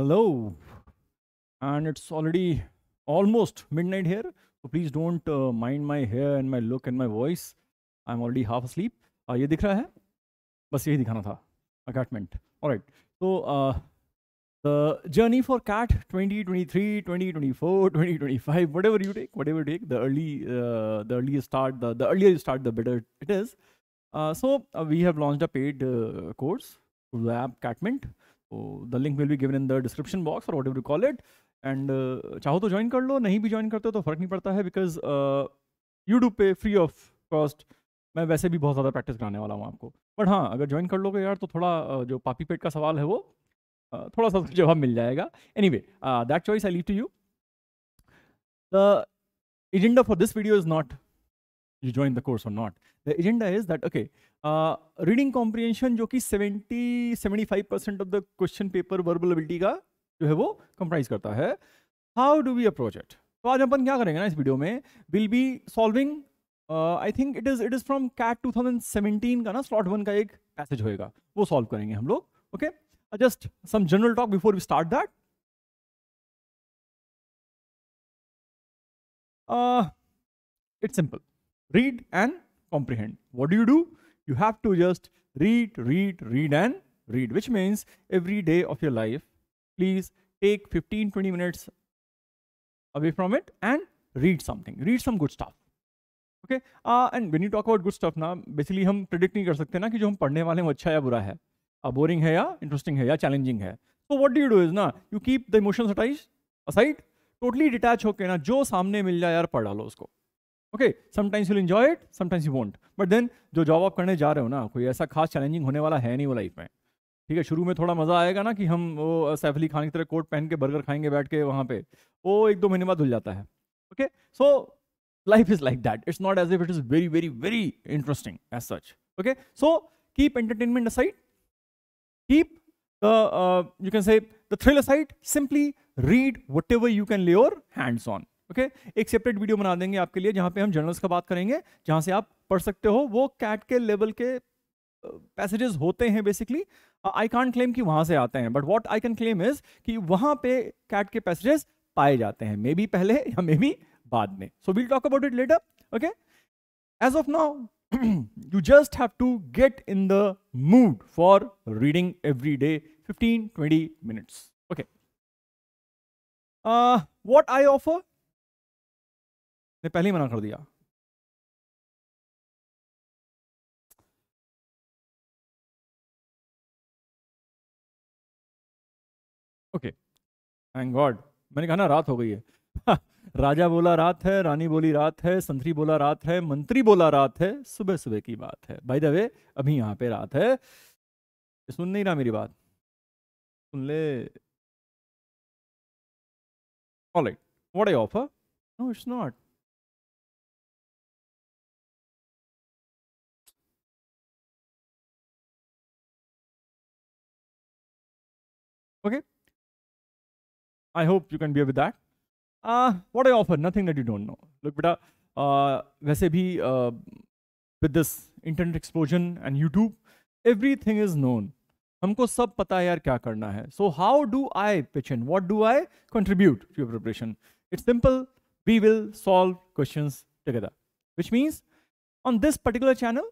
hello and it's already almost midnight here so please don't uh, mind my hair and my look and my voice i'm already half asleep uh, ये दिख रहा है बस यही दिखाना था apartment alright तो the journey for cat 2023 2024 2025 whatever you take whatever you take the early uh, the earlier start the, the earlier you start the better it is uh, so uh, we have launched a paid uh, course through the app catmint तो the link will be given in the description box और what you call it and चाहो तो join कर लो नहीं भी join करते हो तो फ़र्क नहीं पड़ता है because you do pay free of cost मैं वैसे भी बहुत ज़्यादा प्रैक्टिस कराने वाला हूँ आपको बट हाँ अगर ज्वाइन कर लोगे यार तो थोड़ा uh, जो पापी पेट का सवाल है वो uh, थोड़ा सा जवाब मिल जाएगा anyway that choice I leave to you the agenda for this video is not you join the course और not the agenda is that okay reading uh, comprehension जो कि 70 75 percent of the question paper verbal ability का जो है वो comprise करता है how do we approach it तो आज अपन क्या करेंगे ना इस वीडियो में will be solving I think it is it is from CAT 2017 का ना स्लॉट वन का एक पैसेज होएगा वो सॉल्व करेंगे हम लोग okay just some general talk before we start that it's simple read and comprehend what do you do you have to just read read read and read which means every day of your life please take 15 20 minutes away from it and read something read some good stuff okay and when you talk about good stuff ना basically हम predict नहीं कर सकते ना कि जो हम पढ़ने वाले हैं वो अच्छा या बुरा है बोरिंग uh, है या इंटरेस्टिंग है या चैलेंजिंग है so what do do is ना you keep the emotions aside totally detach होकर ना जो सामने मिल जाए यार पढ़ डालो उसको okay sometimes you enjoy it sometimes you want but then जो जॉब आप करने जा रहे हो ना कोई ऐसा खास चैलेंजिंग होने वाला है नहीं वो लाइफ में ठीक है शुरू में थोड़ा मज़ा आएगा ना कि हम वो सैफ अली खान की तरह कोट पहन के बर्गर खाएंगे बैठ के वहाँ पे वो एक दो महीने बाद धुल जाता है okay so life is like that it's not as if it is very very very interesting as such okay so keep entertainment aside keep you can say thrill say the read whatever you can you hands on okay okay? एक separate video बना देंगे आपके लिए जहां पे हम journals का बात करेंगे जहां से आप पढ़ सकते हो वो कैट के लेवल के पैसेजेस uh, होते हैं बेसिकली आई कॉन्ट क्लेम कि वहां से आते हैं but what I can claim is कि वहां पे कैट के पैसेजेस पाए जाते हैं मे बी पहले या मे बी बाद में so we'll talk about it later okay as of now you just have to get in the mood for reading every day fifteen 20 minutes okay uh, what i ने पहले ही मना कर दिया okay thank God मैंने कहा ना रात हो गई है राजा बोला रात है रानी बोली रात है संतरी बोला रात है मंत्री बोला रात है सुबह सुबह की बात है बाय द वे अभी यहां पे रात है सुन नहीं रहा मेरी बात सुन ले offer no it's not Okay. I hope you can be with that. Uh, what I offer, nothing that you don't know. Look, beta, uh, वैसे भी uh, with this internet explosion and YouTube, everything is known. हमको सब पता है यार क्या करना है so how do I pitch in what do I contribute to your preparation it's simple we will solve question together which means on this particular channel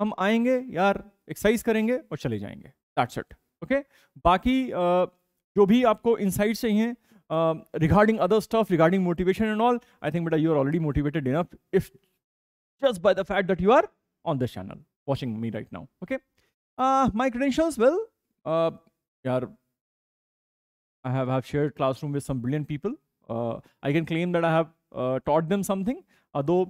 हम आएंगे यार एक्सरसाइज करेंगे और चले जाएंगे दैट्स इट ओके बाकी जो भी आपको इनसाइट चाहिए regarding other stuff regarding motivation and all I think बेटा you are already motivated enough if just by the fact that you are on this channel watching me right now okay my credentials well यार I have have share class with some brilliant people I can claim that I have taught them something though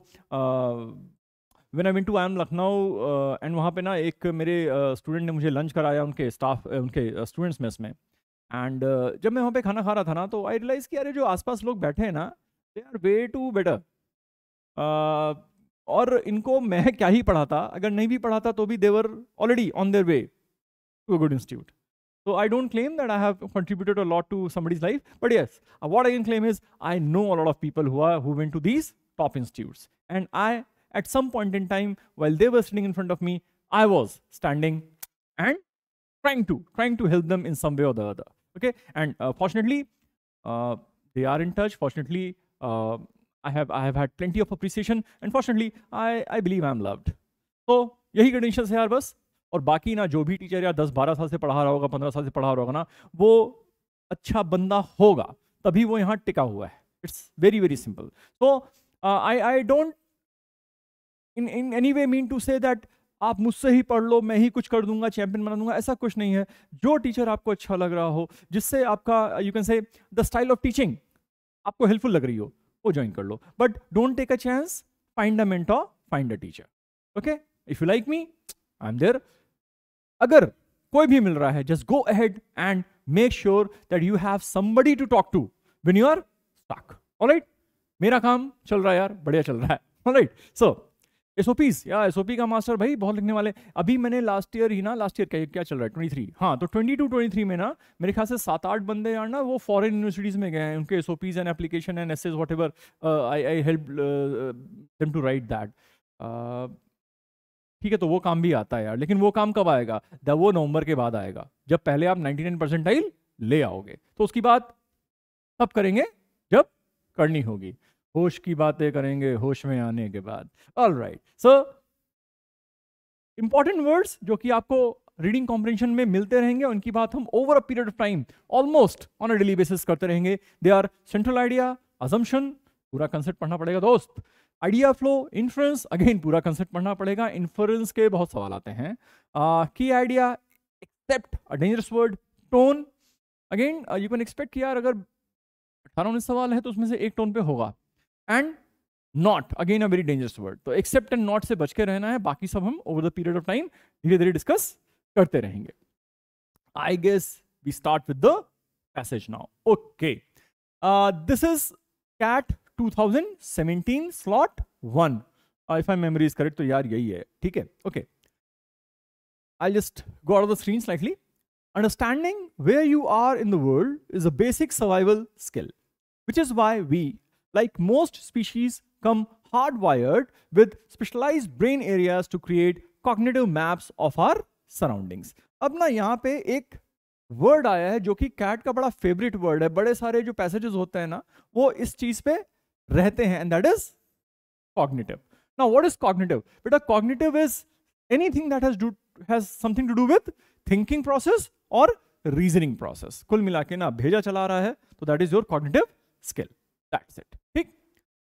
when I went to IIM Lucknow and वहाँ पे ना एक मेरे student uh, ने मुझे lunch कराया उनके स्टाफ uh, उनके स्टूडेंट्स uh, मेस में एंड uh, जब मैं वहाँ पे खाना खा रहा था ना तो आई रियलाइज़ कि अरे जो आसपास लोग बैठे हैं ना they are way too better और इनको मैं क्या ही पढ़ाता अगर नहीं भी पढ़ाता तो भी they were already on there way to a good institute तो I don't claim that I have contributed a lot to somebody's life but yes, uh, what I can claim is I know a lot of people who are who went to these top institutes, and at some point in time, while they were sitting in front of me, I was standing and trying to, trying to help them in some way or the other. Okay. And uh, fortunately, uh, they are in touch. Fortunately, uh, I have I have had plenty of appreciation, and fortunately, I I believe I'm loved. So यही credentials hai यार बस और बाकी ना जो भी teacher यार 10-12 साल से पढ़ा रहा होगा 15 साल से पढ़ा रहा होगा ना वो अच्छा बंदा होगा तभी वो यहाँ टिका हुआ है it's very very simple so I I don't in in any way mean to say that आप मुझसे ही पढ़ लो मैं ही कुछ कर दूंगा चैंपियन बना दूंगा ऐसा कुछ नहीं है जो टीचर आपको अच्छा लग रहा हो जिससे आपका you can say the style of teaching आपको हेल्पफुल लग रही हो वो ज्वाइन कर लो but don't take a chance find a mentor find a teacher okay if you like me I am there अगर कोई भी मिल रहा है just go ahead and make sure that you have somebody to talk to when you are stuck alright मेरा काम चल रहा है यार बढ़िया चल रहा है alright so right. so, essay एस का मास्टर भाई बहुत लिखने वाले अभी मैंने लास्ट ईयर ही ना लास्ट ईयर क्या क्या चल रहा है ट्वेंटी थ्री हाँ तो ट्वेंटी टू ट्वेंटी थ्री में ना मेरे ख्याल से सात आठ बंदे यार ना वो फॉरेन यूनिवर्सिटीज में गए हैं उनके SOPs and application and essays whatever I I help them to write that ठीक है तो वो काम भी आता है यार लेकिन वो काम कब आएगा द वो नवंबर के बाद आएगा जब पहले आप नाइन परसेंटाइल ले आओगे तो उसकी बात तब करेंगे जब करनी होगी होश की बातें करेंगे होश में आने के बाद all right so important words जो कि आपको रीडिंग कॉम्प्रेंशन में मिलते रहेंगे उनकी बात हम over a period of time almost on a daily basis करते रहेंगे they are central idea assumption पूरा कंसेप्ट पढ़ना पड़ेगा दोस्त आइडिया फ्लो इन्फ्लुएंस अगेन पूरा कंसेप्ट पढ़ना पड़ेगा इन्फ्लुएंस के बहुत सवाल आते हैं की idea except a dangerous word tone again you can expect कि यार अगर अठारह उन्नीस सवाल है तो उसमें से एक टोन पे होगा and not again a very dangerous word तो एक्सेप्ट एंड नॉट से बच के रहना है बाकी सब हम over the period of time धीरे धीरे डिस्कस करते रहेंगे I guess we start with the passage now okay this is CAT 2017 slot one if I memory is correct तो यार यही है ठीक है okay I just go out of the screen slightly understanding where you are in the world is a basic survival skill which is why we Like most species, come hardwired with specialized brain areas to create cognitive maps of our surroundings. अब ना यहाँ पे एक word आया है जो कि cat का बड़ा फेवरेट वर्ड है बड़े सारे जो पैसेजेस होते हैं ना वो इस चीज पे रहते हैं and that is cognitive now what is cognitive बेटा cognitive is anything that has do has something to do with thinking process और रीजनिंग प्रोसेस कुल मिला के ना भेजा चला रहा है तो that is your cognitive skill that's it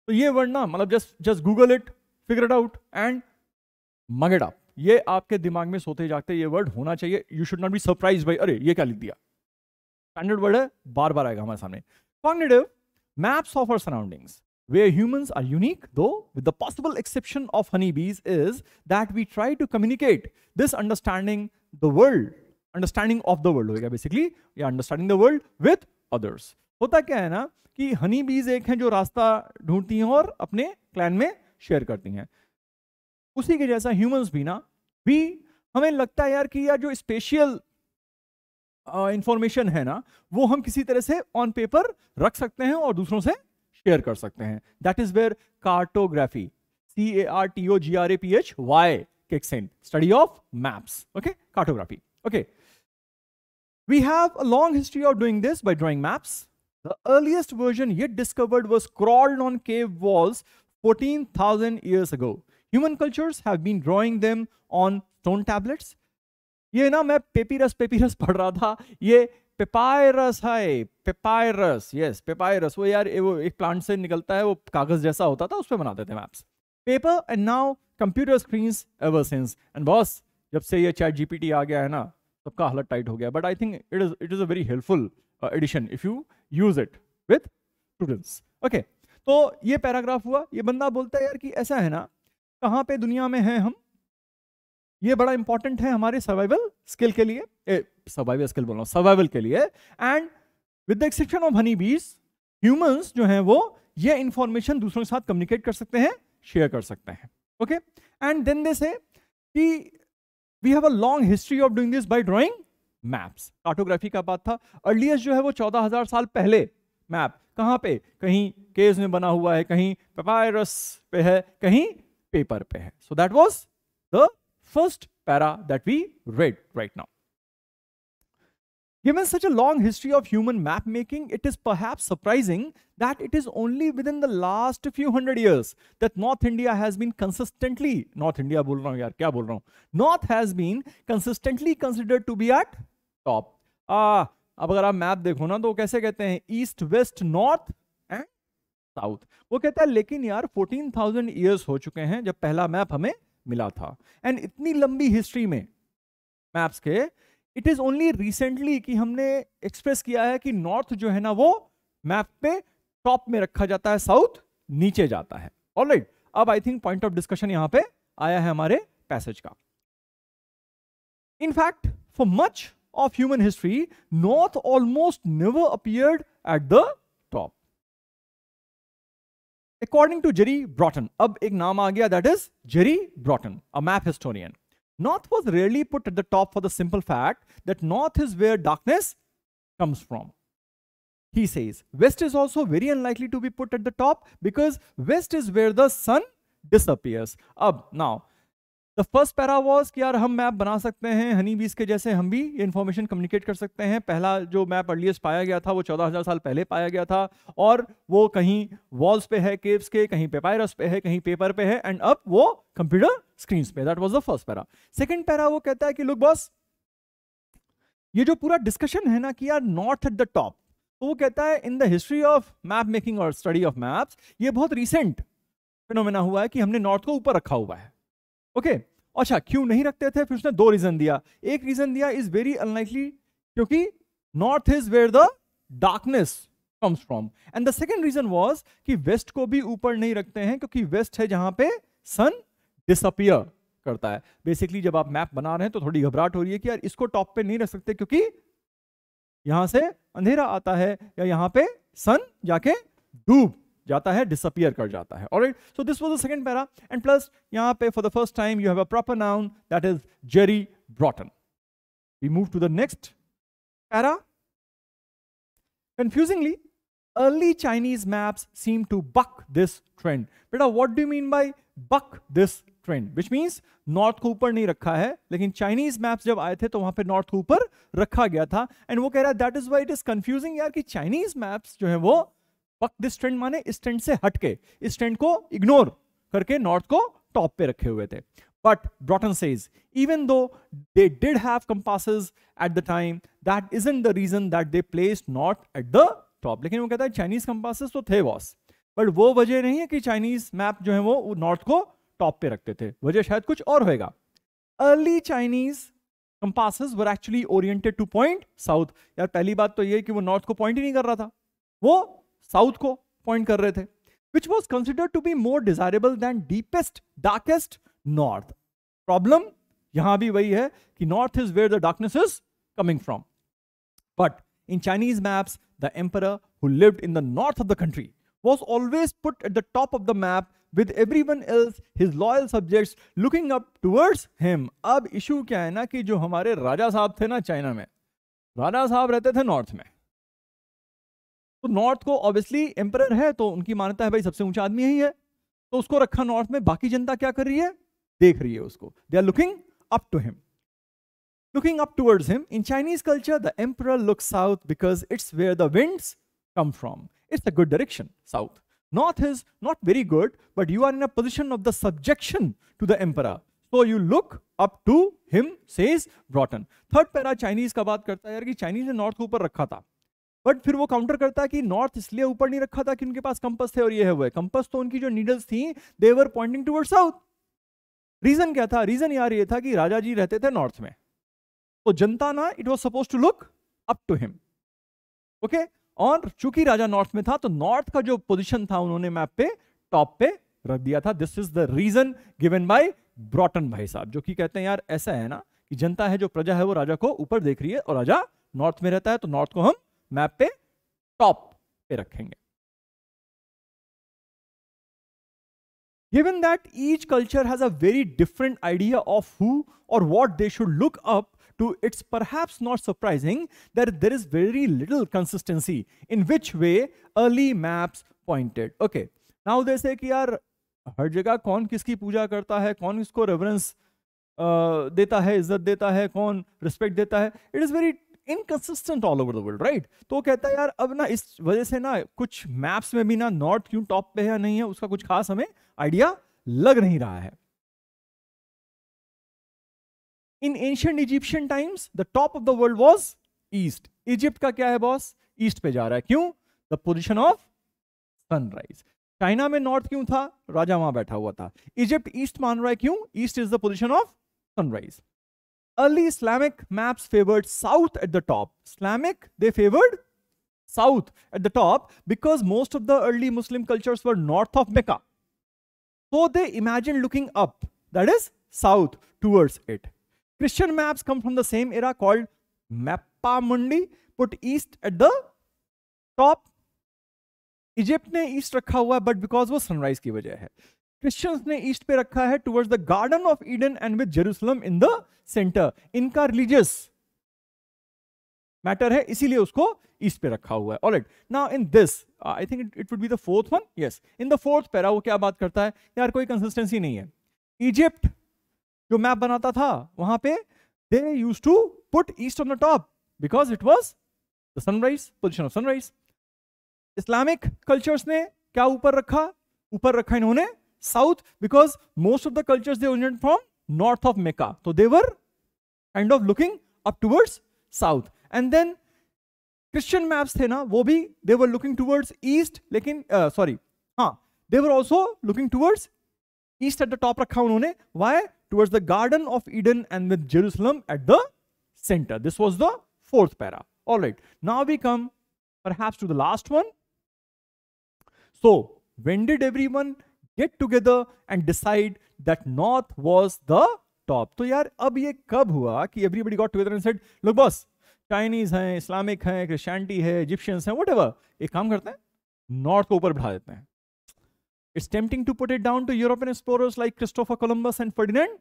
तो ये वर्ड ना मतलब just just Google it figure it out and मगेड आप ये आपके दिमाग में सोते जाते ये वर्ड होना चाहिए you should not be surprise by अरे ये क्या लिख दिया स्टैंडर्ड वर्ड है बार बार आएगा हमारे सामने cognitive maps of our surroundings where humans are unique though with the possible exception of honey bees is that we try to communicate this understanding the world understanding of the world हो गया basically understanding the world with others होता क्या है ना कि हनी बीज एक हैं जो रास्ता ढूंढती हैं और अपने क्लैन में शेयर करती हैं उसी के जैसा ह्यूमंस भी ना भी हमें लगता है यार कि यार जो स्पेशियल इंफॉर्मेशन है ना वो हम किसी तरह से ऑन पेपर रख सकते हैं और दूसरों से शेयर कर सकते हैं that is where cartography C A R T O G R A P H Y kicks study of maps okay cartography okay we have a long history of doing this by drawing maps The earliest version yet discovered was crawled on cave walls 14,000 years ago. Human cultures have been drawing them on stone tablets. ये ना मैं पेपीरस पेपीरस पढ़ रहा था ये papyrus है papyrus yes papyrus वो यार वो एक प्लांट से निकलता है वो कागज जैसा होता था उस पर बनाते थे maps paper and now computer screens ever since and boss जब से ये चैट जीपीटी आ गया है ना सबका हालत टाइट हो गया but I think it is it is a very helpful addition if you use it with students okay तो ये पैराग्राफ हुआ ये बंदा बोलता है यार कि ऐसा है ना कहाँ पे दुनिया में हैं हम ये बड़ा इंपॉर्टेंट है हमारे सर्वाइवल स्किल के लिए सर्वाइवल स्किल बोल रहा हूँ सर्वाइवल के लिए and with the exception of honey bees humans जो हैं वो ये इंफॉर्मेशन दूसरों के साथ कम्युनिकेट कर सकते हैं शेयर कर सकते हैं okay and then they say we have a long history of doing this by drawing maps cartography का बात था अर्लीस्ट जो है वो चौदह हजार साल पहले मैप कहाँ पे कहीं केज में बना हुआ है कहीं पेपायरस पे है कहीं पेपर पे है so that was the first para that we read right now Given such a long history of human map making, it is perhaps surprising that it is only within the last few hundred years that North India has been consistently North India बोल रहा हूँ यार क्या बोल रहा हूँ North has been consistently considered to be at top आ अब अगर आप मैप देखो ना तो कैसे कहते हैं east west north and south वो कहता है लेकिन यार 14,000 थाउजेंड ईयर्स हो चुके हैं जब पहला मैप हमें मिला था एंड इतनी लंबी हिस्ट्री में मैप्स के इट इज ओनली रिसेंटली कि हमने एक्सप्रेस किया है कि नॉर्थ जो है ना वो मैप पे टॉप में रखा जाता है साउथ नीचे जाता है ऑलराइट right, अब I think point of discussion यहां पे आया है हमारे पैसेज का in fact for much of human history, North almost never appeared at the top. According to Jerry Broughton, ab ek naam gaya, that is Jerry Broughton, a map historian. North was rarely put at the top for the simple fact that North is where darkness comes from. He says, West is also very unlikely to be put at the top because West is where the sun disappears. Ab, now, the first para was कि यार हम map बना सकते हैं हनी बीस के जैसे हम भी ये इन्फॉर्मेशन कम्युनिकेट कर सकते हैं पहला जो मैप अर्लीस्ट पाया गया था वो चौदह हज़ार साल पहले पाया गया था और वो कहीं वॉल्स पे है केव्स के कहीं पेपायरस पे है कहीं पेपर पे है एंड अब वो कंप्यूटर स्क्रीन पे that was the first para second para वो कहता है कि लुक बॉस ये जो पूरा डिस्कशन है ना कि यार नॉर्थ एट द टॉप तो वो कहता है in the history of map making और स्टडी ऑफ मैप्स ये बहुत रिसेंट फिनोमेना हुआ है कि हमने नॉर्थ को ऊपर रखा हुआ है ओके okay, अच्छा क्यों नहीं रखते थे फिर उसने दो रीजन दिया एक रीजन दिया इज वेरी अनलाइकली क्योंकि north is where the darkness comes from and the second reason was कि वेस्ट को भी ऊपर नहीं रखते हैं क्योंकि वेस्ट है जहां पे सन डिसअपियर करता है बेसिकली जब आप मैप बना रहे हैं तो थोड़ी घबराहट हो रही है कि यार इसको टॉप पे नहीं रख सकते क्योंकि यहां से अंधेरा आता है या यहां पे सन जाके डूब जाता है डिसअपियर कर जाता है alright so this was the second para and plus यहां पे for the first time you have a proper noun that is Jerry Brotton we move to the next para confusingly early Chinese maps seem to buck this trend बेटा what do mean mean buck this trend which means north को ऊपर नहीं रखा है लेकिन Chinese maps जब आए थे तो वहां पे नॉर्थ को ऊपर रखा गया था एंड वो कह रहा है that is why it is confusing यार कि चाइनीज मैप्स जो है वो पक दिस ट्रेंड माने इस ट्रेंड से हटके इस ट्रेंड को इग्नोर करके नॉर्थ को टॉप पे रखे हुए थे but ब्रॉटन says even though they did have compasses at the time that is the reason that they place north at the top लेकिन वो कहता है चाइनीज कंपासेस तो थे बॉस बट वो वजह नहीं है कि चाइनीज मैप जो है वो नॉर्थ को टॉप पे रखते थे वजह शायद कुछ और होगा early Chinese compasses were actually oriented to point south यार पहली बात तो ये कि वो नॉर्थ को पॉइंट ही नहीं कर रहा था वो साउथ को पॉइंट कर रहे थे which was consider to be more desirable than deepest darkest north problem यहां भी वही है कि north is where the darkness is coming from but in Chinese maps the emperor who lived in the north of the country was always put at the top of the map with everyone else his loyal subject looking up towards him अब issue क्या है ना कि जो हमारे राजा साहब थे ना चाइना में राजा साहब रहते थे नॉर्थ में तो नॉर्थ को ऑब्वियसली एम्पर है तो उनकी मान्यता है भाई सबसे ऊंचा आदमी ही है तो उसको रखा नॉर्थ में बाकी जनता क्या कर रही है देख रही है उसको they are looking up to him looking up towards him in Chinese culture the emperor look south because it's where the wind come from it's a good direction south north is not very good but you are in a position of the subjection to the emperor so you look up to him says Brotton third para Chinese का बात करता है यार कि Chinese ने north को ऊपर रखा था बट फिर वो काउंटर करता है कि नॉर्थ इसलिए ऊपर नहीं रखा था कि उनके पास कंपस थे और ये है वो कंपस तो उनकी जो नीडल्स थी they were pointing toward south reason क्या था रीजन यार ये था कि राजा जी रहते थे नॉर्थ में तो जनता ना it was suppose to look up to him okay और चूंकि राजा नॉर्थ में था तो नॉर्थ का जो पोजिशन था उन्होंने मैप पे टॉप पे रख दिया था this is the reason given by Brotton भाई साहब जो कि कहते हैं यार ऐसा है ना कि जनता है जो प्रजा है वो राजा को ऊपर देख रही है और राजा नॉर्थ में रहता है तो नॉर्थ को हम मैप पे टॉप पे रखेंगे Given that each culture has a very different idea of who or what they should look up to, it's perhaps not surprising that there is very little consistency in which way early maps pointed. Okay, now they say कि यार हर जगह कौन किसकी पूजा करता है कौन किसको reverence देता है इज्जत देता है कौन रिस्पेक्ट देता है it is very inconsistent all over the world right तो वो कहता है यार अब ना इस वजह से ना कुछ मैप्स में भी ना नॉर्थ क्यों टॉप पे है या नहीं है उसका कुछ खास हमें आइडिया लग नहीं रहा है in ancient Egyptian times the top of the world was east Egypt का क्या है बॉस ईस्ट पे जा रहा है क्यों the position of sunrise China में नॉर्थ क्यों था राजा वहां बैठा हुआ था इजिप्ट ईस्ट मान रहा है क्यों east is the position of sunrise early Islamic maps favored south at the top. Islamic, they favored south at the top because most of the early Muslim cultures were north of Mecca. So they imagined looking up, that is south towards it. Christian maps come from the same era called Mappa Mundi, put east at the top. Egypt ne east rakha hua but because of sunrise sunrise की वजह Christians ने east पे रखा है towards the garden of Eden and with Jerusalem in the centre इनका religious matter है इसीलिए उसको ईस्ट पे रखा हुआ है alright now in this I think it would be the fourth one yes in the fourth para वो क्या बात करता है यार कोई कंसिस्टेंसी नहीं है इजिप्ट जो मैप बनाता था वहां पे they use to put east on the top because it was the sunrise position of sunrise Islamic cultures ने क्या ऊपर रखा ऊपर रखा इन्होंने south because most of the cultures they originated from north of Mecca. So they were kind of looking up towards south. And then Christian maps थे they were looking towards east लेकिन uh, sorry हाँ they were also looking towards east at the top रखा उन्होंने why towards the garden of Eden and with Jerusalem at the center. This was the fourth para. All right. Now we come perhaps to the last one. So when did everyone get together and decide that north was the top तो यार अब ये कब हुआ कि everybody got together and said look boss Chinese हैं Islamic हैं Christianity है इजिप्शियंस हैं वट एक काम करते हैं नॉर्थ को ऊपर बढ़ा देते हैं it's tempting to put it down to European explorers like Christopher Columbus and Ferdinand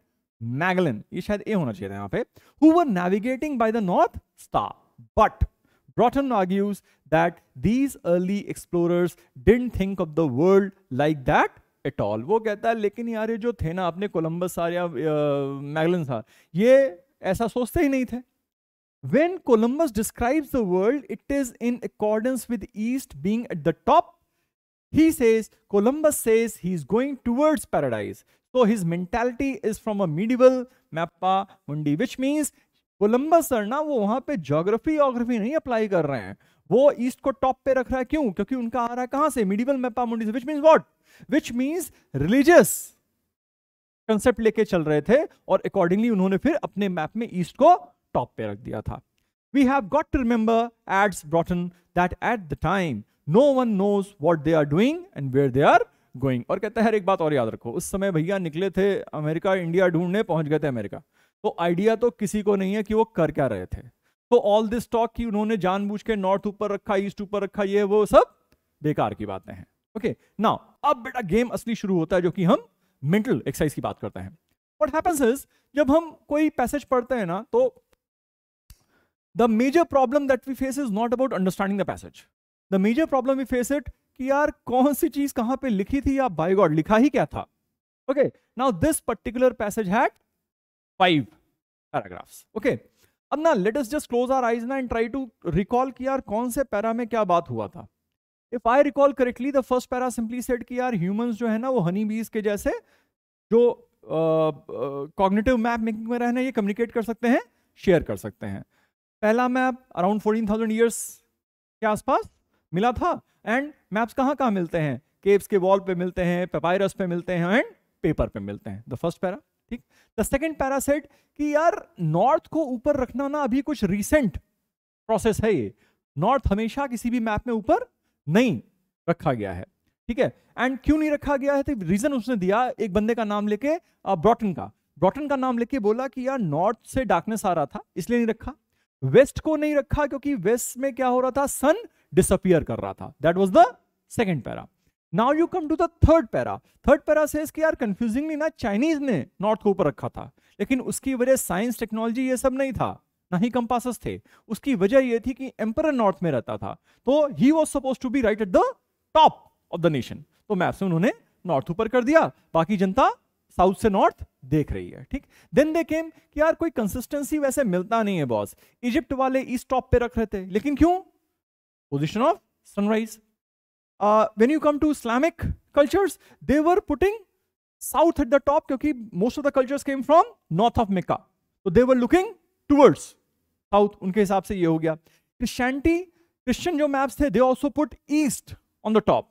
Magellan ये शायद ए होना चाहिए यहाँ पे who were navigating by the north star but Broughton argues that these early explorers didn't think of the world like that at all वो कहता है लेकिन यार ये जो थे ना अपने कोलम्बस सार या मैगलन सार ये ऐसा सोचते ही नहीं थे when Columbus describe the world it is in accordance with east being at the top he says says says he is going towards paradise so his mentality is from a medieval mappa mundi which means Columbus sir ना वो वहां पे geography ऑग्राफी नहीं apply कर रहे हैं वो east को टॉप पे रख रहा है क्यों क्योंकि उनका आ रहा है कहां से मिडिवल मैपामुंडी से which mean what which means religious concept लेके चल रहे थे और अकॉर्डिंगली उन्होंने फिर अपने मैप में ईस्ट को टॉप पे रख दिया था we have got to remember Ed's Brotton that at the time no one knows what they are doing and where they are going और कहते हैं एक बात और याद रखो उस समय भैया निकले थे अमेरिका इंडिया ढूंढने पहुंच गए थे अमेरिका तो आइडिया तो किसी को नहीं है कि वो कर क्या रहे थे तो ऑल दिस टॉक की उन्होंने जानबूझ के नॉर्थ ऊपर रखा ईस्ट ऊपर रखा ये वो सब बेकार की बातें हैं ओके नाउ अब बेटा गेम असली शुरू होता है जो कि हम मेंटल एक्सरसाइज की बात करते हैं व्हाट हैपेंस इज जब हम कोई पैसेज पढ़ते हैं ना तो the major problem that we face is not about understanding the passage the major problem we face it कि यार कौन सी चीज कहां पे लिखी थी या बाय गॉड लिखा ही क्या था okay now this particular passage had five paragraphs okay अब ना let us just close our eyes ना एंड ट्राई टू रिकॉल कि यार कौन से पैरा में क्या बात हुआ था if I recall correctly the first para simply said कि यार ह्यूमंस जो है ना वो हनी बीज के जैसे जो कॉग्निटिव मैप मेकिंग में रहना ये कम्युनिकेट कर सकते हैं शेयर कर सकते हैं पहला map around fourteen thousand years के आसपास मिला था एंड मैप्स कहाँ कहाँ मिलते हैं केब्स के वॉल पे मिलते हैं पेपायरस पे मिलते हैं एंड पेपर पे मिलते हैं द फर्स्ट पैरा ठीक द सेकेंड पैरासाइट कि यार नॉर्थ को ऊपर रखना ना अभी कुछ रिसेंट प्रोसेस है ये नॉर्थ हमेशा किसी भी मैप में ऊपर नहीं रखा गया है ठीक है एंड क्यों नहीं रखा गया है तो रीजन उसने दिया एक बंदे का नाम लेके ब्रॉटन का ब्रॉटन का नाम लेके बोला कि यार नॉर्थ से डार्कनेस आ रहा था इसलिए नहीं रखा वेस्ट को नहीं रखा क्योंकि वेस्ट में क्या हो रहा था सन डिसअपियर कर रहा था that was the second para now you come to the third para third para से यार कंफ्यूजिंगली ना चाइनीज ने नॉर्थ को ऊपर रखा था लेकिन उसकी वजह साइंस टेक्नोलॉजी ये सब नहीं था ना ही कंपासस थे उसकी वजह ये थी कि एम्पर नॉर्थ में रहता था तो he was suppose to be right at the top of the nation तो मैप से उन्होंने नॉर्थ ऊपर कर दिया बाकी जनता साउथ से नॉर्थ देख रही है ठीक देन दे केम कि यार कोई कंसिस्टेंसी वैसे मिलता नहीं है बॉस इजिप्ट वाले ईस्ट टॉप पे रख रहे थे लेकिन क्यों position of sunrise uh, when you come to Islamic cultures, they were putting south at the top because most of the cultures came from north of Mecca. So they were looking towards south. उनके हिसाब से ये हो गया. Christianity, Christian जो maps थे, they also put east on the top.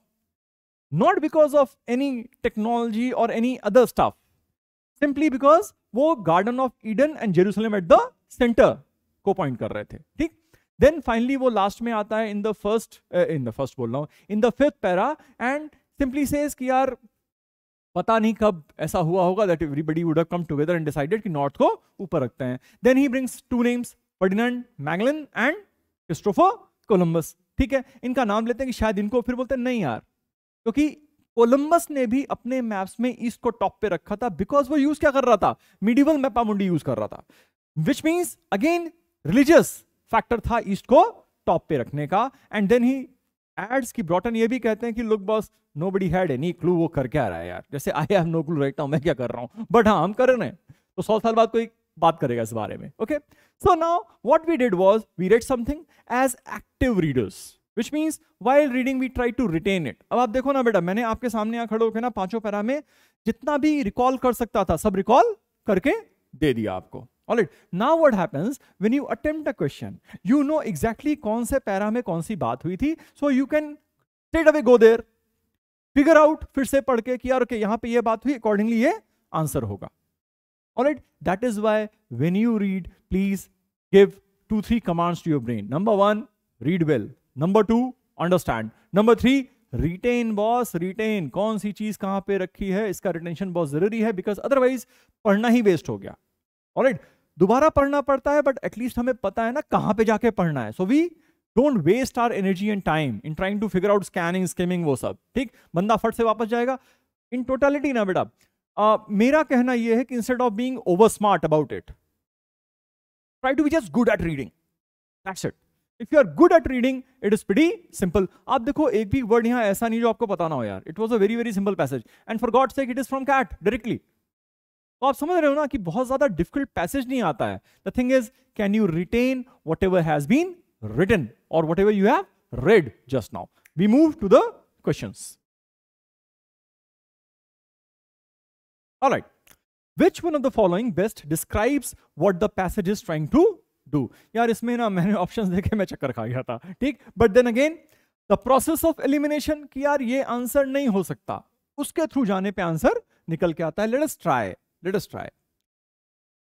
Not because of any technology or any other stuff. Simply because वो garden of Eden and Jerusalem at the center को पॉइंट कर रहे थे ठीक देन फाइनली वो last में आता है in the first in the first बोल रहा हूँ in the fifth para and simply says कि यार पता नहीं कब ऐसा हुआ होगा that everybody would come together and decided कि नॉर्थ को ऊपर रखते हैं then he brings two names Ferdinand Magellan and Christopher Columbus ठीक है इनका नाम लेते हैं कि शायद इनको फिर बोलते हैं नहीं यार क्योंकि कोलंबस ने भी अपने मैप्स में ईस्ट को टॉप पे रखा था बिकॉज वो यूज क्या कर रहा था मिडिवल मैपामुंडी यूज कर रहा था which means again religious factor था ईस्ट को टॉप पे रखने का एंड देन ही एड्स की ब्रॉटन ये भी कहते हैं कि look boss nobody had any clue वो कर क्या रहा है यार जैसे I have no clue right now मैं क्या कर रहा हूं बट हाँ हम कर रहे हैं तो सौ साल बाद कोई बात करेगा इस बारे में okay so now what we did was we read something as active readers which means while reading we try to retain it अब आप देखो ना बेटा मैंने आपके सामने यहाँ खड़े होकर ना पांचों पैरा में जितना भी रिकॉल कर सकता था सब रिकॉल करके दे दिया आपको All right. Now what happens when you attempt a question? You know exactly कौन से पैरा में कौन सी बात हुई थी so you can straight away go there, figure out फिर से पढ़ के कि यार okay, यहाँ पे ये बात हुई accordingly ये answer होगा All right. That is why when you read, please give two, three commands to your brain. Number one, read well. Number two, understand. Number three, retain boss retain कौन सी चीज कहां पे रखी है इसका रिटेंशन बहुत जरूरी है बिकॉज अदरवाइज पढ़ना ही वेस्ट हो गया ऑलराइट right? दोबारा पढ़ना पड़ता है बट एटलीस्ट हमें पता है ना कहाँ पे जाके पढ़ना है so we don't waste our energy and time in trying to figure out scanning skimming वो सब ठीक बंदा फट से वापस जाएगा इन टोटलिटी ना बेटा uh, मेरा कहना यह है कि instead of being over smart about it try to be just good at reading that's it if you are good at reading it is pretty simple आप देखो एक भी वर्ड यहां ऐसा नहीं जो आपको पता ना हो यार it was a very very simple passage and for god sake it is from CAT directly तो आप समझ रहे हो ना कि बहुत ज्यादा डिफिकल्ट पैसेज नहीं आता है the thing is can you retain whatever has been written और whatever you have read just now we move to the question right which one of the following best describes describes the passage is trying to do यार इसमें ना मैंने option देखे मैं चक्कर खा गया था ठीक but then again the process of elimination की यार ये आंसर नहीं हो सकता उसके थ्रू जाने पे आंसर निकल के आता है let us try Let us try.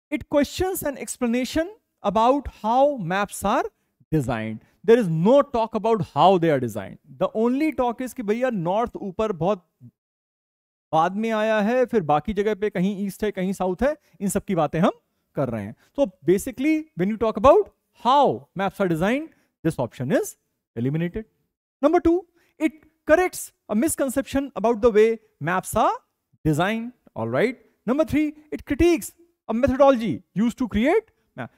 It questions an explanation about how maps are designed. There is no talk about how they are designed. The only talk is कि भैया north ऊपर बहुत बाद में आया है फिर बाकी जगह पे कहीं ईस्ट है कहीं साउथ है इन सब की बातें हम कर रहे हैं so basically when you talk about how maps are designed this option is eliminated. Number two, it corrects a misconception about the way maps are designed. All right. Number three it critiques a methodology use to create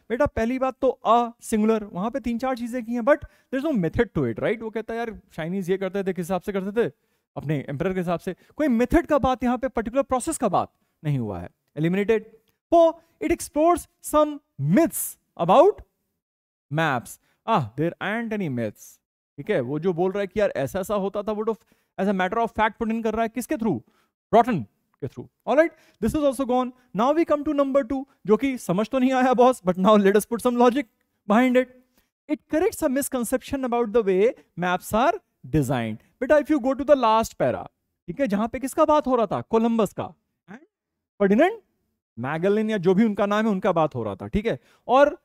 बेटा पहली बात तो a singular वहां पे तीन चार चीजें की हैं but there no method to it right वो कहता है यार चाइनीज ये करते थे किस हिसाब से करते थे अपने एम्पर के हिसाब से कोई मेथड का बात यहाँ पे पर्टिकुलर प्रोसेस का बात नहीं हुआ है eliminated four it explores some myths about maps ah there and any myths ठीक है वो जो बोल रहा है कि यार ऐसा ऐसा होता था वो तो as a matter of fact put in कर रहा है किसके थ्रू ब्रॉटन के through all right this is also gone now we come to number two जो कि समझ तो नहीं आया boss but now let's put some logic behind it it correct a misconception about the way maps are design बेटा if you go to the last para ठीक है जहां पे किसका बात हो रहा था कोलंबस का एंड मैगलिन या जो भी उनका नाम है उनका बात हो रहा था ठीक है और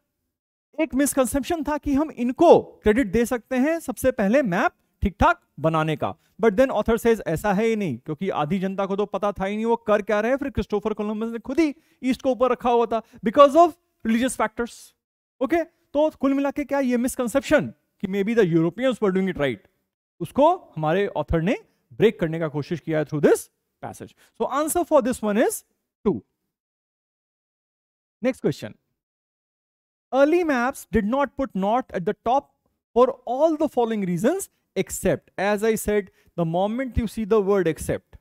एक मिसकंसेप्शन था कि हम इनको क्रेडिट दे सकते हैं सबसे पहले मैप ठीक ठाक बनाने का बट देन ऑथर सेज ऐसा है ही नहीं क्योंकि आधी जनता को तो पता था ही नहीं वो कर क्या रहे फिर क्रिस्टोफर कोलम्बस ने खुद ही ईस्ट को ऊपर रखा हुआ था because of religious factors okay तो कुल मिला के क्या ये मिसकनसेप्शन कि may be the Europeans were doing it right उसको हमारे ऑथर ने ब्रेक करने का कोशिश किया है through this passage so answer for this one is two next question early maps did not put north at the top for all the following reason except As I said, the moment you see the word except,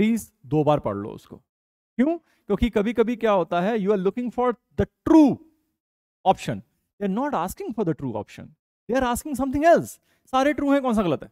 please दो बार पढ़ लो उसको क्यों क्योंकि कभी कभी क्या होता है you are looking for the true option they are not asking for the true option they are asking something else सारे ट्रू हैं कौन सा गलत है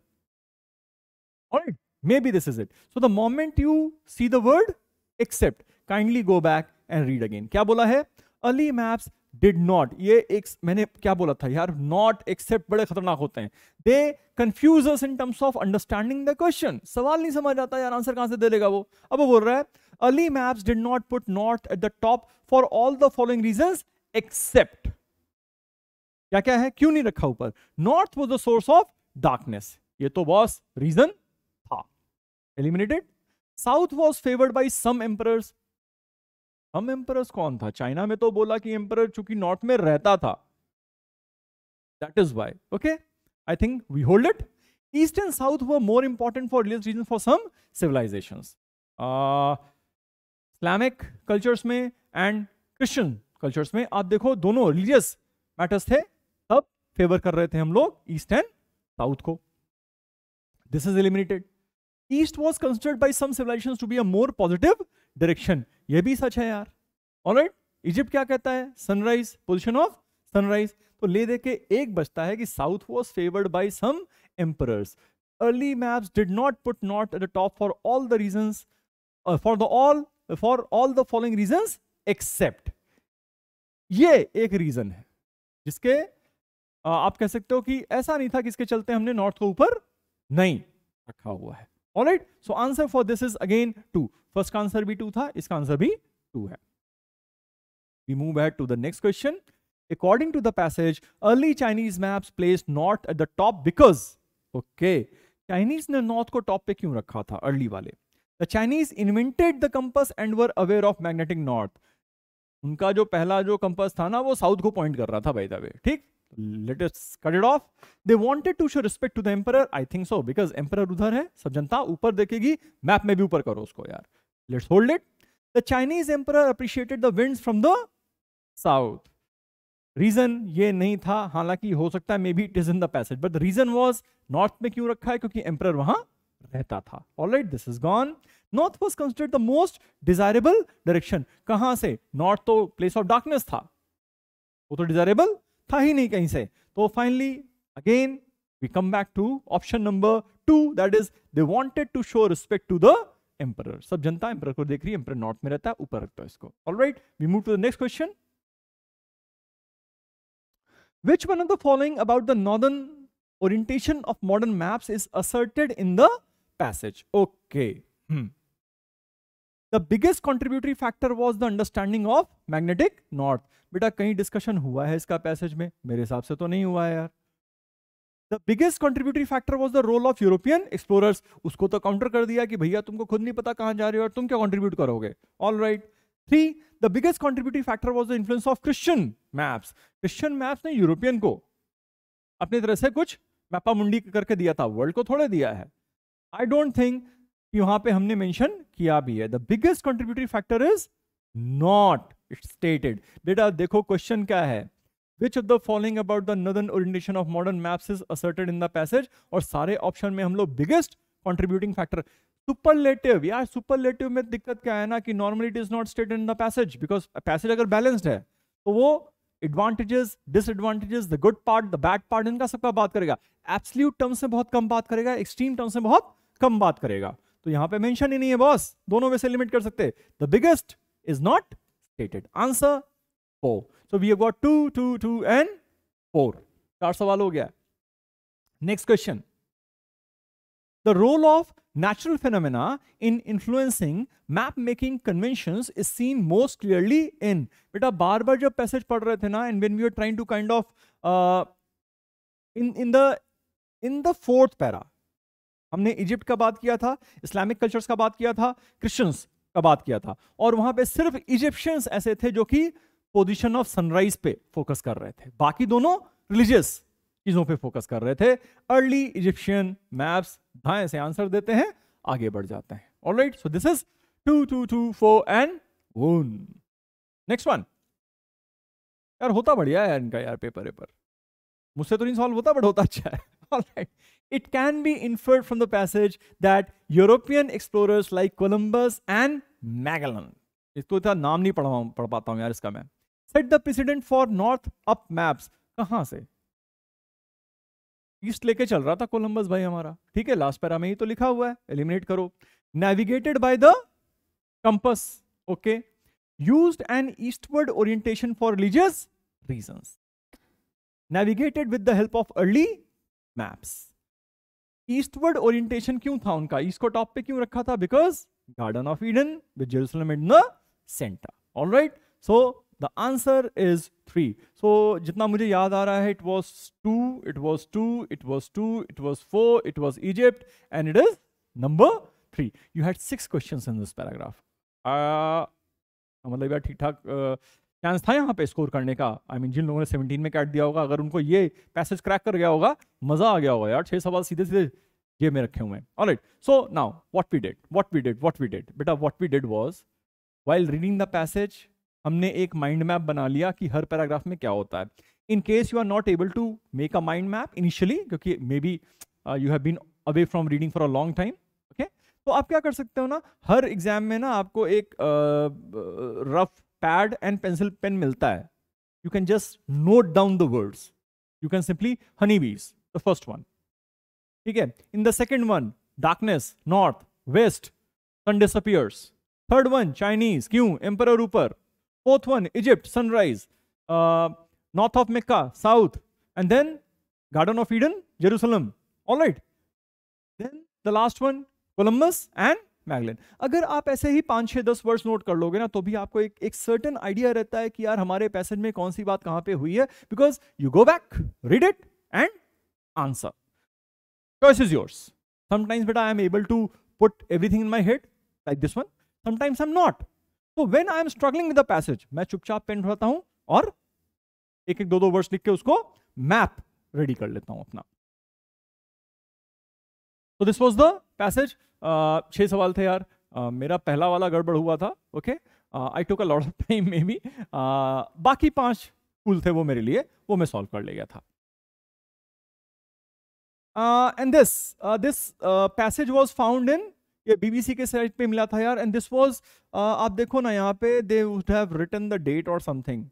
all right maybe this is it so the moment you see the word except kindly go back and read again क्या बोला है early maps did not ये एक मैंने क्या बोला था यार नॉट एक्सेप्ट बड़े खतरनाक होते हैं they confuse in terms of understanding the question सवाल नहीं समझ आता यार आंसर कहां से दे देगा वो अब वो बोल रहा है early maps did not put north at the top for all the following reason except क्या क्या है क्यों नहीं रखा ऊपर north was the source of darkness ये तो बॉस रीजन था eliminated south was favoured by some emperor hmm emperors कौन था चाइना में तो बोला कि एम्पर चूंकि नॉर्थ में रहता था that is why okay I think we hold it east and south were more important for religious reason for some civilization Islamic cultures में एंड क्रिश्चियन कल्चर्स में आप देखो दोनों रिलीजियस मैटर्स थे तब फेवर कर रहे थे हम लोग ईस्ट एंड साउथ को this is eliminated east was considered by some civilization to be a more positive direction ये भी सच है यार ऑलराइट इजिप्ट क्या कहता है सनराइज पोजिशन ऑफ सनराइज तो ले दे के एक बचता है कि south was favoured by some emperors early maps did not put north at the top for all the reason for the all for all the following reason except ये एक reason है जिसके आप कह सकते हो कि ऐसा नहीं था कि इसके चलते हमने नॉर्थ को ऊपर नहीं रखा हुआ है alright so answer for this is again two first का आंसर भी टू था इसका आंसर भी टू है we move back to the next question according to the passage early Chinese maps place north at the top because okay Chinese ने north को top पे क्यों रखा था अर्ली वाले the Chinese invented the compass and were aware of magnetic north उनका जो पहला जो कंपस था ना वो साउथ को पॉइंट कर रहा था बाई द वे ठीक let it cut it off they wanted to show respect to the emperor I think so because emperor उधर है सब जनता ऊपर देखेगी मैप में भी ऊपर करो उसको यार Let's hold it. The Chinese emperor appreciated the winds from the south. Reason ये नहीं था हालांकि हो सकता है may be it is in the passage but the reason was north में क्यों रखा है क्योंकि एम्पर वहां रहता था alright this is gone north was considered the most desirable direction कहां से नॉर्थ तो प्लेस ऑफ डार्कनेस था वो तो डिजायरेबल था ही नहीं कहीं से तो finally again we come back to option number 2 that is they wanted to show respect to the emperor सब जनता एम्पर को देख रही है एम्पर नॉर्थ में रहता है ऊपर रखता है इसको all right we move to the next question which one of the following about the northern orientation of modern maps is asserted in the passage okay the biggest contributory factor was the understanding of magnetic north बेटा कहीं discussion हुआ है इसका passage में मेरे हिसाब से तो नहीं हुआ है यार biggest contributory factor was the role of European explorers उसको तो काउंटर कर दिया कि भैया तुमको खुद नहीं पता कहां जा रहे हो और तुम क्या कॉन्ट्रीब्यूट करोगे all right three the biggest contributory factor was the influence of Christian maps Christian maps ने यूरोपियन को अपनी तरह से कुछ मैपा मुंडी करके दिया था वर्ल्ड को थोड़े दिया है आई डोंट थिंक यहां पर हमने मैंशन किया भी है the biggest contributory factor is not stated बेटा देखो क्वेश्चन क्या है which of the following about the northern orientation of modern maps is asserted in the passage और सारे ऑप्शन में हम लोग बिगेस्ट कॉन्ट्रीब्यूटिंग फैक्टर सुपरलेटिव यार सुपरलेटिव में दिक्कत क्या है ना कि normally it is not stated in the passage because passage अगर बैलेंस्ड है तो वो advantages disadvantages the good part the bad part इनका सबका बात करेगा एब्सल्यूट टर्म्स में बहुत कम बात करेगा एक्सट्रीम टर्म से बहुत कम बात करेगा तो यहां पे मेंशन ही नहीं है बॉस दोनों में से लिमिट कर सकते the biggest is not stated answer four. So we have got two, two, two, and four. चार सवाल हो गया next question the role of natural phenomena in influencing map making convention is seen most clearly in बेटा बार बार जब passage पढ़ रहे थे ना and when we are trying to kind of in in the in the fourth para हमने Egypt का बात किया था इस्लामिक कल्चर्स का बात किया था क्रिश्चियंस का बात किया था और वहां पे सिर्फ इजिप्शियंस ऐसे थे जो कि पोजीशन ऑफ सनराइज पे फोकस कर रहे थे बाकी दोनों रिलीजियस चीजों पे फोकस कर रहे थे अर्ली इजिप्शियन मैप्स दाएं से आंसर देते हैं आगे बढ़ जाते हैं alright so this is two two two four and one next one यार होता बढ़िया है इनका यार पेपर पेपर मुझसे तो नहीं सॉल्व होता बट होता अच्छा है alright it can be inferred from the passage that European explorers like Columbus and Magellan इसको इतना नाम नहीं पढ़ पढ़ पाता हूँ यार इसका मैं set the president for north up maps कहां से ईस्ट लेके चल रहा था कोलंबस भाई हमारा ठीक है लास्ट पैरा में ही तो लिखा हुआ है एलिमिनेट करो navigated by the compass okay use and eastward orientation for religious reasons navigated with the help of early maps eastward orientation क्यों था उनका ईस्ट को टॉप पे क्यों रखा था because garden of Eden with Jerusalem in the centre all right so the answer is three so जितना मुझे याद आ रहा है it was two it was two it was two it was four it was Egypt and it is number three you had six question in this paragraph मतलब यार ठीक ठाक चांस था यहाँ पे स्कोर करने का आई I मीन mean, जिन लोगों ने सेवनटीन में कैट दिया होगा अगर उनको ये पैसेज क्रैक कर गया होगा मजा आ गया होगा यार छह सवाल सीधे सीधे ये में रखे हुए हैं so now what we did what we did what we did बेटा what we did was while reading the passage हमने एक माइंड मैप बना लिया कि हर पैराग्राफ में क्या होता है in case you are not able to make a mind map initially क्योंकि maybe you have been away from reading for a long time okay तो आप क्या कर सकते हो ना हर एग्जाम में ना आपको एक rough pad and pencil pen मिलता है you can just note down the words you can simply honey bees the first one ठीक है in the second one darkness north west sun disappears third one Chinese क्यों emperor ऊपर Fourth one, Egypt, sunrise. Uh, north of Mecca, south. And then Garden of Eden, Jerusalem. All right. Then the last one, Columbus and Magellan अगर आप ऐसे ही पाँच छः दस words note कर लोगे ना तो भी आपको एक एक सर्टन आइडिया रहता है कि यार हमारे पैसेज में कौन सी बात कहाँ पे हुई है because you go back read it and answer choice is yours sometimes बेटा I am able to put everything in my head like this one sometimes I am not तो when I am struggling with passage मैं चुपचाप pen उठाता हूं और एक एक दो दो वर्ड लिख के उसको मैप रेडी कर लेता हूं अपना तो दिस वॉज द पैसेज छह सवाल थे यार uh, मेरा पहला वाला गड़बड़ हुआ था okay I took a lot of time maybe बाकी पांच कूल थे वो मेरे लिए वो मैं सॉल्व कर ले गया था and this this passage was found in ये बीबीसी के साइट पे मिला था यार एंड दिस वाज आप देखो ना यहाँ पे they would have written the date और समथिंग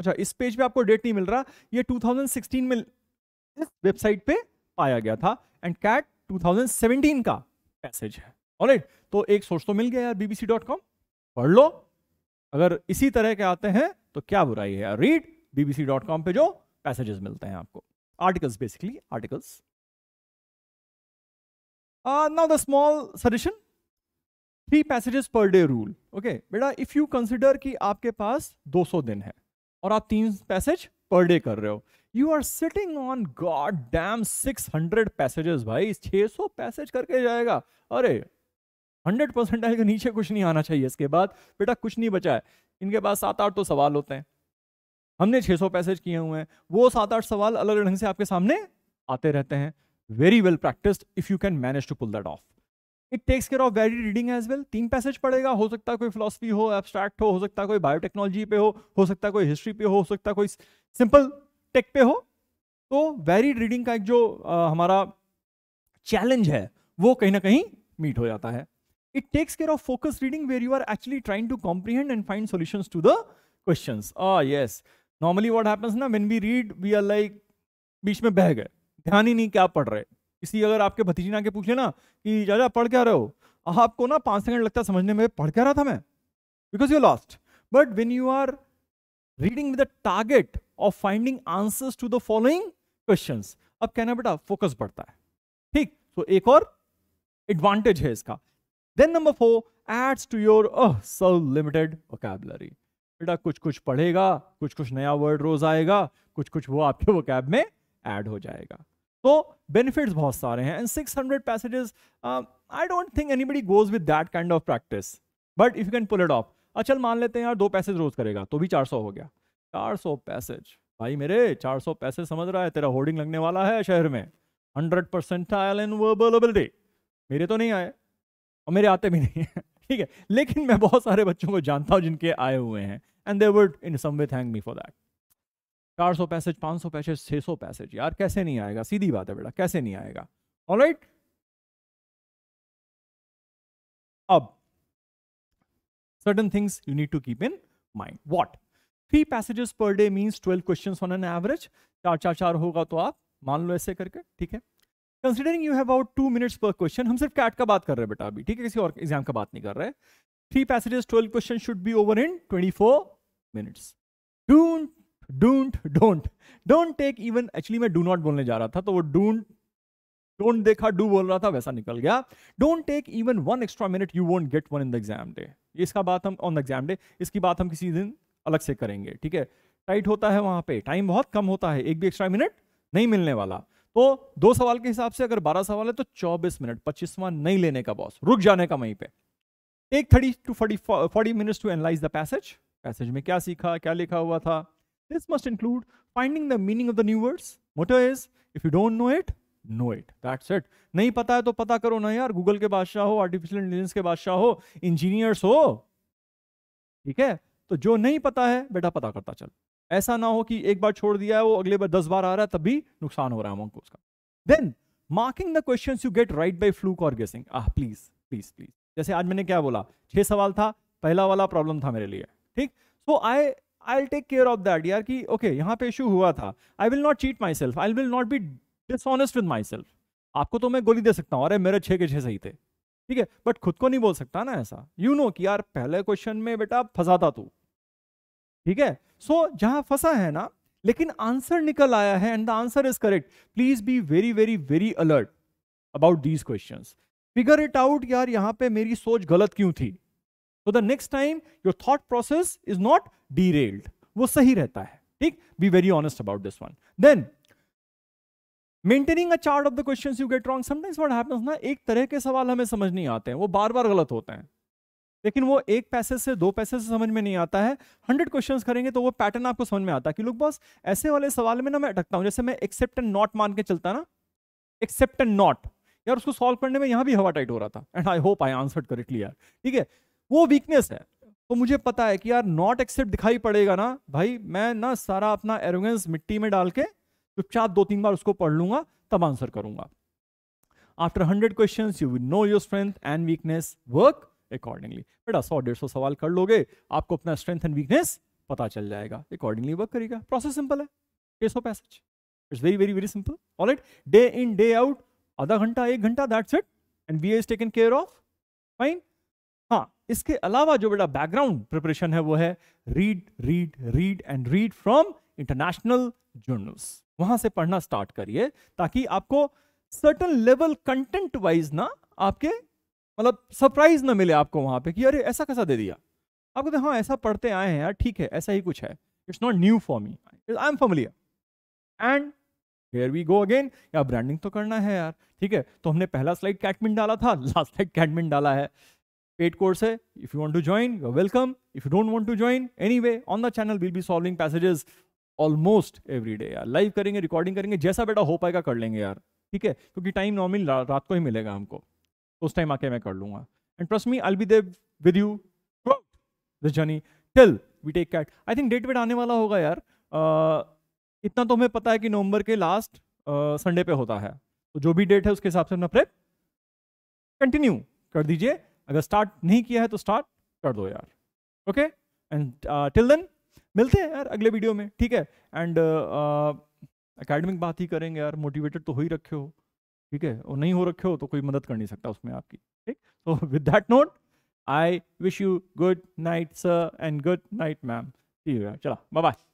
अच्छा इस पेज पे आपको डेट नहीं मिल रहा ये 2016 में इस वेबसाइट पे पाया गया था एंड कैट 2017 का पैसेज है ऑलराइट तो एक सोर्स तो मिल गया यार बीबीसी डॉट कॉम पढ़ लो अगर इसी तरह के आते हैं तो क्या बुराई है रीड बीबीसी डॉट कॉम पे जो पैसेजेस मिलते हैं आपको articles basically articles Uh, now the small suggestion, three passages per day rule okay बेटा इफ़ यू कंसिडर कि आपके पास 200 दिन है और आप तीन पैसेज पर डे कर रहे हो you are sitting on goddamn 600 passages भाई 600 पैसेज करके जाएगा अरे 100 परसेंट आएगा नीचे कुछ नहीं आना चाहिए इसके बाद बेटा कुछ नहीं बचा है इनके पास सात आठ तो सवाल होते हैं हमने 600 पैसेज किए हुए हैं वो सात आठ सवाल अलग ढंग से आपके सामने आते रहते हैं very well practiced if you can manage to pull that off. It takes care of very reading as well तीन पैसेज पड़ेगा हो सकता है कोई फिलोसफी हो एब्स्ट्रैक्ट हो हो सकता है कोई बायोटेक्नोलॉजी पे हो हो सकता है कोई हिस्ट्री पे हो हो सकता है कोई सिंपल टेक पे हो तो वेरी रीडिंग का एक जो आ, हमारा चैलेंज है वो कहीं ना कहीं मीट हो जाता है it takes care of focus reading where you are actually trying to comprehend and find solution to the question yes normally what happens ना when we read we are like बीच में बह गए ध्यान ही नहीं क्या पढ़ रहे इसी अगर आपके भतीजी ने आके पूछे ना कि चाचा पढ़ क्या रहे हो आपको ना पांच सेकंड लगता है समझने में पढ़ क्या रहा था मैं because you lost but when you are reading with the target of finding answers to the following question अब कहना बेटा फोकस बढ़ता है ठीक तो so एक और एडवांटेज है इसका then number four adds to your so limited vocabulary बेटा कुछ कुछ पढ़ेगा कुछ कुछ नया वर्ड रोज आएगा कुछ कुछ वो आपके कैब में एड हो जाएगा तो बेनिफिट्स बहुत सारे हैं and six hundred passages I don't think any बड़ी goes with that kind of practice but if you can pull it off अच्छा मान लेते हैं यार दो पैसेज रोज करेगा तो भी चार सौ हो गया चार सौ पैसेज भाई मेरे चार सौ पैसेज समझ रहा है तेरा होर्डिंग लगने वाला है शहर में हंड्रेड परसेंट इन वर्बलेबिलिटी मेरे तो नहीं आए और मेरे आते भी नहीं हैं ठीक है लेकिन मैं बहुत सारे बच्चों को जानता हूँ जिनके आए हुए हैं and they would in some way thank me for that चार सौ पैसेज पाँच सौ पैसेज छः सौ पैसेज यार कैसे नहीं आएगा सीधी बात है बेटा कैसे नहीं आएगा ऑल right? अब certain things you need to keep in mind what three passages per day means twelve question on an average चार चार चार होगा तो आप मान लो ऐसे करके ठीक है considering you have about two minutes per question हम सिर्फ कैट का बात कर रहे हैं बेटा अभी ठीक है किसी और एग्जाम का बात नहीं कर रहे three passages twelve question should be over in twenty four minutes don't don't don't don't take even actually मैं डू नॉट बोलने जा रहा था तो वो डोंट डोंट देखा डू बोल रहा था वैसा निकल गया don't take even one extra minute you won't get one in the exam day इसका बात हम ऑन द एग्जाम डे इसकी बात हम किसी दिन अलग से करेंगे ठीक है टाइट होता है वहां पे टाइम बहुत कम होता है एक भी एक्स्ट्रा मिनट नहीं मिलने वाला तो दो सवाल के हिसाब से अगर बारह सवाल है तो चौबीस मिनट पच्चीसवां नहीं लेने का बॉस रुक जाने का वहीं पे एक thirty to forty forty minutes to analyse the passage passage में क्या सीखा क्या लिखा हुआ था This must include finding the meaning of the new words. Motto is, if you don't know it, know it that's it नहीं पता है तो पता करो ना यार गूगल के बादशाह हो आर्टिफिशियल इंटेलिजेंस के बादशाह हो इंजीनियर्स हो ठीक है तो जो नहीं पता है बेटा पता करता चल ऐसा ना हो कि एक बार छोड़ दिया है वो अगले बार दस बार आ रहा है तब भी नुकसान हो रहा है अमोंग उसका then marking the question you get right by fluke और guessing ah please please please जैसे आज मैंने क्या बोला छह सवाल था पहला वाला प्रॉब्लम था मेरे लिए ठीक so I I take care of that यार कि ओके okay, यहाँ पे इशू हुआ था I will not cheat myself I will not be dishonest with myself आपको तो मैं गोली दे सकता हूँ अरे मेरे छः के छः सही थे ठीक है बट खुद को नहीं बोल सकता ना ऐसा यू you नो know कि यार पहले क्वेश्चन में बेटा फंसा था तू ठीक है सो so, जहाँ फंसा है ना लेकिन आंसर निकल आया है and the answer is correct please be very very very alert about these question figure it out यार यहाँ पे मेरी सोच गलत क्यों थी तो the next time your thought process is not derailed वो सही रहता है ठीक be very honest about this one then maintaining a chart of the questions you get wrong sometimes what happens ना एक तरह के सवाल हमें समझ नहीं आते हैं वो बार बार गलत होते हैं लेकिन वो एक पैसे से दो पैसे से समझ में नहीं आता है हंड्रेड क्वेश्चन करेंगे तो वो पैटर्न आपको समझ में आता है कि लोग बस ऐसे वाले सवाल में ना मैं अटकता हूँ जैसे मैं एक्सेप्ट एंड नॉट मान के चलता ना एक्सेप्ट एंड नॉट यार उसको सॉल्व करने में यहाँ भी हवा टाइट हो रहा था and I hope I answer correctly यार ठीक है वो वीकनेस है तो मुझे पता है कि यार नॉट एक्सेप्ट दिखाई पड़ेगा ना भाई मैं ना सारा अपना एरोगेंस मिट्टी में डाल के चुपचाप दो तीन बार उसको पढ़ लूंगा तब आंसर करूंगा after hundred question you will know your strength and weakness work accordingly बेटा सौ डेढ़ सौ सवाल कर लोगे आपको अपना स्ट्रेंथ एंड वीकनेस पता चल जाएगा अकॉर्डिंगली वर्क करेगा प्रोसेस सिंपल है case of passage it's very very very simple all it day in day out आधा घंटा एक घंटा that's it and we is taken care of fine हाँ इसके अलावा जो बेटा बैकग्राउंड प्रिपरेशन है वो है read read read and read from international journals वहां से पढ़ना स्टार्ट करिए ताकि आपको सर्टन लेवल कंटेंट वाइज ना आपके मतलब सरप्राइज ना मिले आपको वहां पे कि अरे ऐसा कैसा दे दिया आप कहते हाँ ऐसा पढ़ते आए हैं यार ठीक है ऐसा ही कुछ है it's not new for me I am familiar and here we go again या ब्रांडिंग तो करना है यार ठीक है तो हमने पहला स्लाइड कैटमिन डाला था लास्ट स्लाइड कैटमिन डाला है paid course hai. If you want to join, you're welcome. If you don't want to join, anyway, on the channel, we'll be solving passages almost every day यार लाइव करेंगे recording करेंगे जैसा बेटा हो पाएगा कर लेंगे यार ठीक है क्योंकि टाइम नॉर्मली रात को ही मिलेगा हमको तो उस टाइम आके मैं कर लूंगा and trust me I be there with you the journey till we take CAT I think date wait आने वाला होगा यार uh, इतना तो हमें पता है कि नवंबर के लास्ट संडे uh, पे होता है तो जो भी डेट है उसके हिसाब से अपना प्रेप कंटिन्यू कर दीजिए अगर स्टार्ट नहीं किया है तो स्टार्ट कर दो यार ओके एंड टिल देन मिलते हैं यार अगले वीडियो में ठीक है एंड अकेडमिक uh, uh, बात ही करेंगे यार मोटिवेटेड तो हो ही रखे हो ठीक है और नहीं हो रखे हो तो कोई मदद कर नहीं सकता उसमें आपकी ठीक तो with that note I wish you good night sir and good night ma'am ठीक है चला बाय